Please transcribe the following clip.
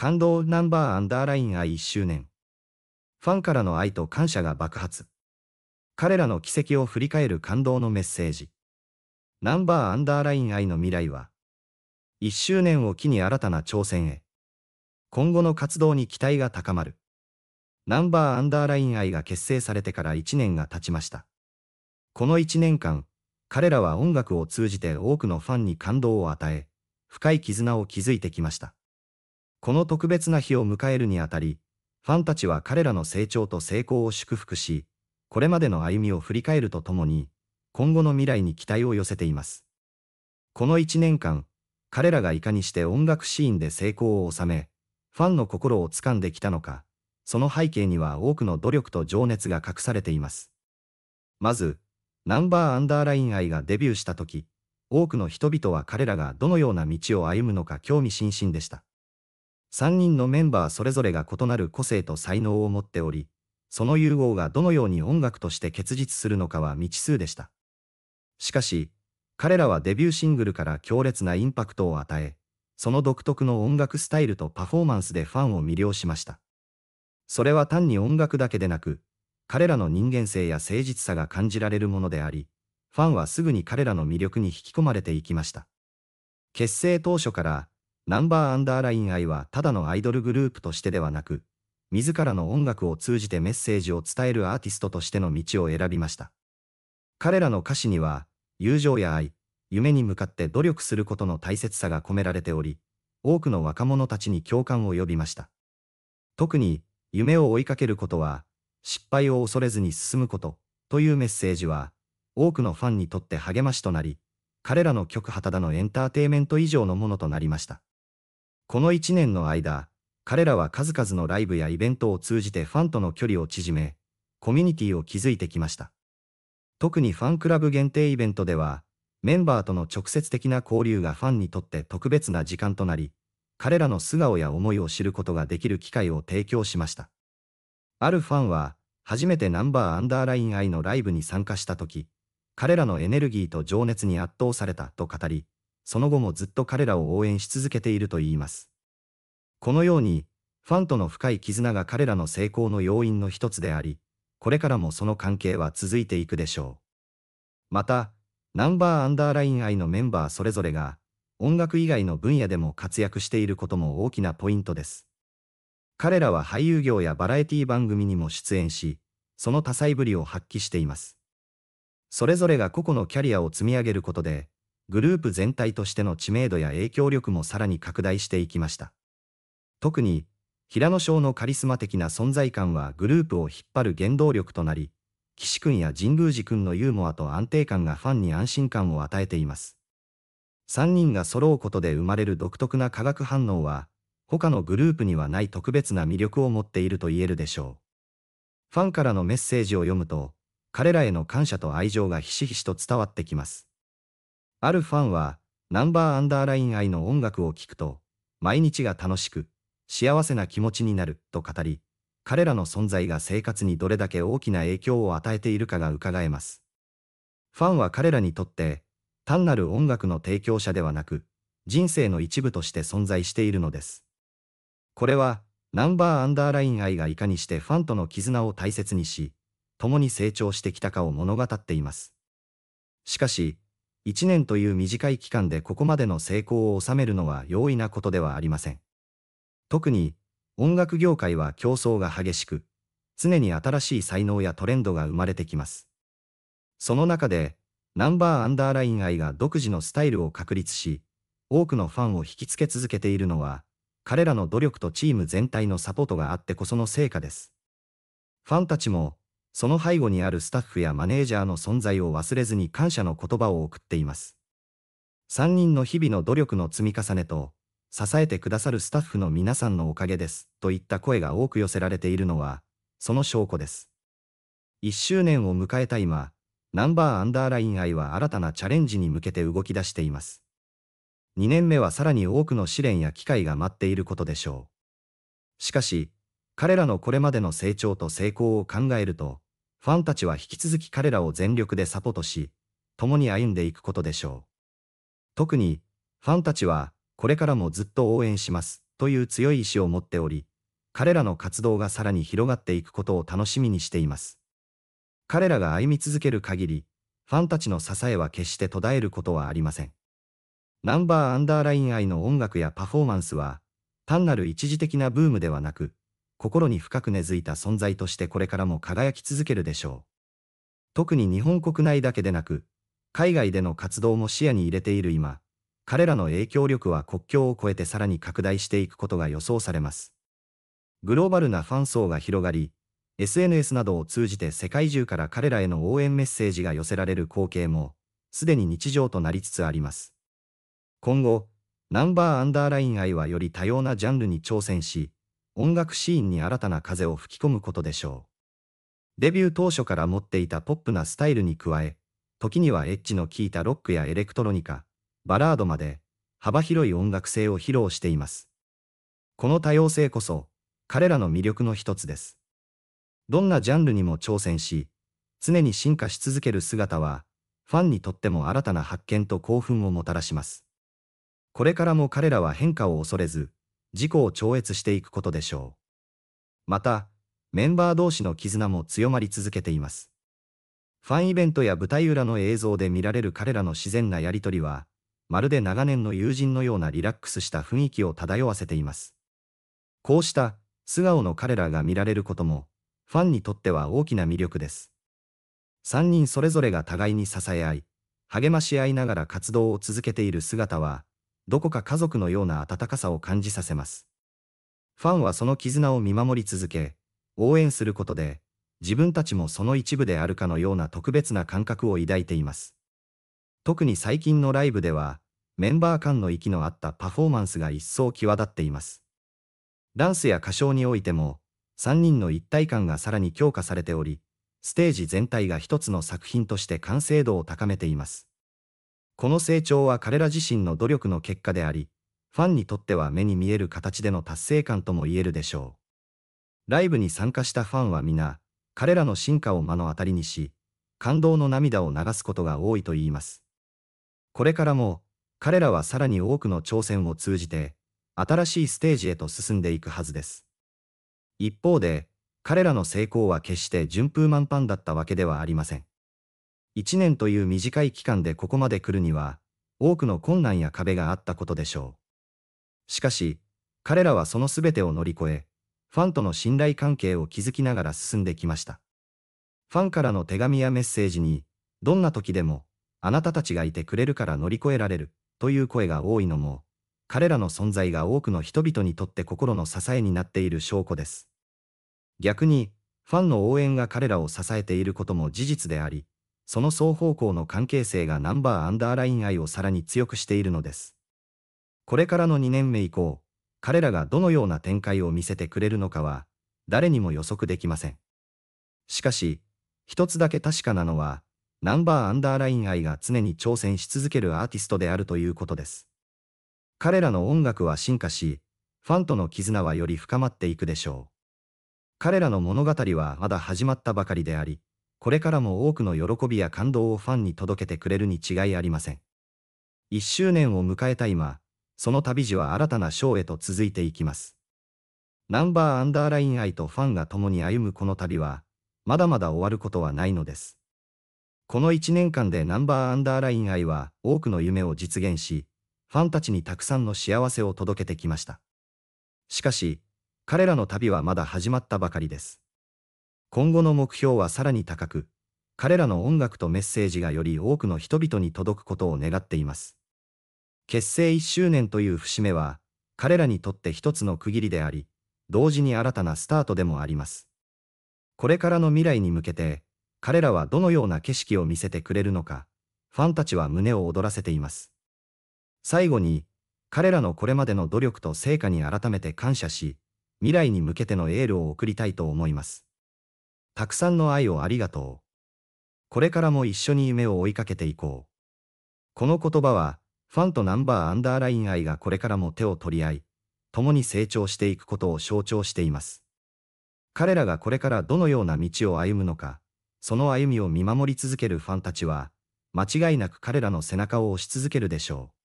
感動ナンバーアンダーライン愛1周年。ファンからの愛と感謝が爆発。彼らの奇跡を振り返る感動のメッセージ。ナンバーアンダーライン愛の未来は、1周年を機に新たな挑戦へ。今後の活動に期待が高まる。ナンバーアンダーライン愛が結成されてから1年が経ちました。この1年間、彼らは音楽を通じて多くのファンに感動を与え、深い絆を築いてきました。この特別な日を迎えるにあたり、ファンたちは彼らの成長と成功を祝福し、これまでの歩みを振り返るとともに、今後の未来に期待を寄せています。この一年間、彼らがいかにして音楽シーンで成功を収め、ファンの心を掴んできたのか、その背景には多くの努力と情熱が隠されています。まず、ナンバーアンダーライン愛がデビューした時、多くの人々は彼らがどのような道を歩むのか興味津々でした。3人のメンバーそれぞれが異なる個性と才能を持っており、その融合がどのように音楽として結実するのかは未知数でした。しかし、彼らはデビューシングルから強烈なインパクトを与え、その独特の音楽スタイルとパフォーマンスでファンを魅了しました。それは単に音楽だけでなく、彼らの人間性や誠実さが感じられるものであり、ファンはすぐに彼らの魅力に引き込まれていきました。結成当初からナンバーアンダーライン愛はただのアイドルグループとしてではなく、自らの音楽を通じてメッセージを伝えるアーティストとしての道を選びました。彼らの歌詞には、友情や愛、夢に向かって努力することの大切さが込められており、多くの若者たちに共感を呼びました。特に、夢を追いかけることは、失敗を恐れずに進むこと、というメッセージは、多くのファンにとって励ましとなり、彼らの曲旗だのエンターテイメント以上のものとなりました。この1年の間、彼らは数々のライブやイベントを通じてファンとの距離を縮め、コミュニティを築いてきました。特にファンクラブ限定イベントでは、メンバーとの直接的な交流がファンにとって特別な時間となり、彼らの素顔や思いを知ることができる機会を提供しました。あるファンは、初めてナンバーアンダーライン I のライブに参加した時、彼らのエネルギーと情熱に圧倒されたと語り、その後もずっと彼らを応援し続けているといいます。このように、ファンとの深い絆が彼らの成功の要因の一つであり、これからもその関係は続いていくでしょう。また、ナンバーアンダーライン愛のメンバーそれぞれが、音楽以外の分野でも活躍していることも大きなポイントです。彼らは俳優業やバラエティ番組にも出演し、その多彩ぶりを発揮しています。それぞれが個々のキャリアを積み上げることで、グループ全体としての知名度や影響力もさらに拡大していきました。特に、平野翔のカリスマ的な存在感はグループを引っ張る原動力となり、岸君や神宮寺君のユーモアと安定感がファンに安心感を与えています。3人が揃うことで生まれる独特な化学反応は、他のグループにはない特別な魅力を持っていると言えるでしょう。ファンからのメッセージを読むと、彼らへの感謝と愛情がひしひしと伝わってきます。あるファンは、ナンバーアンダーライン愛の音楽を聴くと、毎日が楽しく、幸せな気持ちになると語り、彼らの存在が生活にどれだけ大きな影響を与えているかが伺えます。ファンは彼らにとって、単なる音楽の提供者ではなく、人生の一部として存在しているのです。これは、ナンバーアンダーライン愛がいかにしてファンとの絆を大切にし、共に成長してきたかを物語っています。しかし、1年という短い期間でここまでの成功を収めるのは容易なことではありません。特に、音楽業界は競争が激しく、常に新しい才能やトレンドが生まれてきます。その中で、ナンバーアンダーライン愛が独自のスタイルを確立し、多くのファンを引きつけ続けているのは、彼らの努力とチーム全体のサポートがあってこその成果です。ファンたちも、その背後にあるスタッフやマネージャーの存在を忘れずに感謝の言葉を送っています。3人の日々の努力の積み重ねと、支えてくださるスタッフの皆さんのおかげです、といった声が多く寄せられているのは、その証拠です。1周年を迎えた今、ナンバーアンダーライン愛は新たなチャレンジに向けて動き出しています。2年目はさらに多くの試練や機会が待っていることでしょう。しかし、彼らのこれまでの成長と成功を考えると、ファンたちは引き続き彼らを全力でサポートし、共に歩んでいくことでしょう。特に、ファンたちは、これからもずっと応援します、という強い意志を持っており、彼らの活動がさらに広がっていくことを楽しみにしています。彼らが歩み続ける限り、ファンたちの支えは決して途絶えることはありません。ナンバーアンダーライン愛の音楽やパフォーマンスは、単なる一時的なブームではなく、心に深く根付いた存在としてこれからも輝き続けるでしょう。特に日本国内だけでなく、海外での活動も視野に入れている今、彼らの影響力は国境を越えてさらに拡大していくことが予想されます。グローバルなファン層が広がり、SNS などを通じて世界中から彼らへの応援メッセージが寄せられる光景も、すでに日常となりつつあります。今後、ナンバーアンダーライン愛はより多様なジャンルに挑戦し、音楽シーンに新たな風を吹き込むことでしょう。デビュー当初から持っていたポップなスタイルに加え、時にはエッジの効いたロックやエレクトロニカ、バラードまで幅広い音楽性を披露しています。この多様性こそ彼らの魅力の一つです。どんなジャンルにも挑戦し、常に進化し続ける姿は、ファンにとっても新たな発見と興奮をもたらします。これからも彼らは変化を恐れず、自己を超越していくことでしょう。また、メンバー同士の絆も強まり続けています。ファンイベントや舞台裏の映像で見られる彼らの自然なやりとりは、まるで長年の友人のようなリラックスした雰囲気を漂わせています。こうした素顔の彼らが見られることも、ファンにとっては大きな魅力です。3人それぞれが互いに支え合い、励まし合いながら活動を続けている姿は、どこか家族のような温かさを感じさせます。ファンはその絆を見守り続け、応援することで、自分たちもその一部であるかのような特別な感覚を抱いています。特に最近のライブでは、メンバー間の息の合ったパフォーマンスが一層際立っています。ダンスや歌唱においても、3人の一体感がさらに強化されており、ステージ全体が一つの作品として完成度を高めています。この成長は彼ら自身の努力の結果であり、ファンにとっては目に見える形での達成感とも言えるでしょう。ライブに参加したファンは皆、彼らの進化を目の当たりにし、感動の涙を流すことが多いと言います。これからも、彼らはさらに多くの挑戦を通じて、新しいステージへと進んでいくはずです。一方で、彼らの成功は決して順風満帆だったわけではありません。1年という短い期間でここまで来るには、多くの困難や壁があったことでしょう。しかし、彼らはその全てを乗り越え、ファンとの信頼関係を築きながら進んできました。ファンからの手紙やメッセージに、どんな時でも、あなたたちがいてくれるから乗り越えられる、という声が多いのも、彼らの存在が多くの人々にとって心の支えになっている証拠です。逆に、ファンの応援が彼らを支えていることも事実であり、その双方向の関係性がナンバーアンダーライン愛をさらに強くしているのです。これからの2年目以降、彼らがどのような展開を見せてくれるのかは、誰にも予測できません。しかし、一つだけ確かなのは、ナンバーアンダーライン愛が常に挑戦し続けるアーティストであるということです。彼らの音楽は進化し、ファンとの絆はより深まっていくでしょう。彼らの物語はまだ始まったばかりであり、これからも多くの喜びや感動をファンに届けてくれるに違いありません。1周年を迎えた今、その旅路は新たなショーへと続いていきます。ナンバーアンダーライン愛とファンが共に歩むこの旅は、まだまだ終わることはないのです。この1年間でナンバーアンダーライン愛は多くの夢を実現し、ファンたちにたくさんの幸せを届けてきました。しかし、彼らの旅はまだ始まったばかりです。今後の目標はさらに高く、彼らの音楽とメッセージがより多くの人々に届くことを願っています。結成1周年という節目は、彼らにとって一つの区切りであり、同時に新たなスタートでもあります。これからの未来に向けて、彼らはどのような景色を見せてくれるのか、ファンたちは胸を躍らせています。最後に、彼らのこれまでの努力と成果に改めて感謝し、未来に向けてのエールを送りたいと思います。たくさんの愛をありがとう。これからも一緒に夢を追いかけていこう。この言葉は、ファンとナンバーアンダーライン愛がこれからも手を取り合い、共に成長していくことを象徴しています。彼らがこれからどのような道を歩むのか、その歩みを見守り続けるファンたちは、間違いなく彼らの背中を押し続けるでしょう。